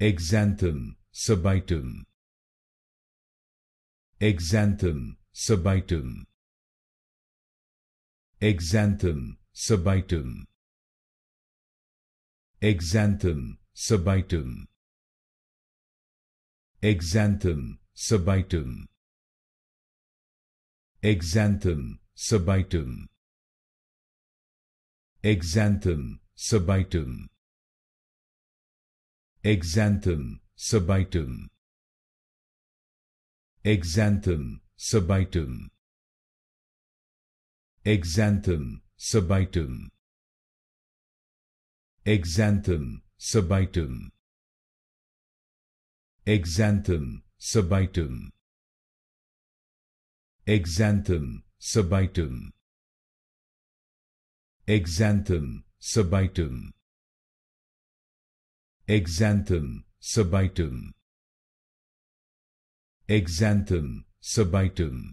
Exanthem subitum, Exanthem subitum, Exanthem subitum, Exanthem subitum, Exanthem subitum, Exanthem subitum, exanthum, subitum. Exanthum subitum. Exanthum subitum. Exanthum subitum. Exanthum subitum. Exanthum subitum. Exanthum subitum. Exanthum subitum exanthum subitum exanthum subitum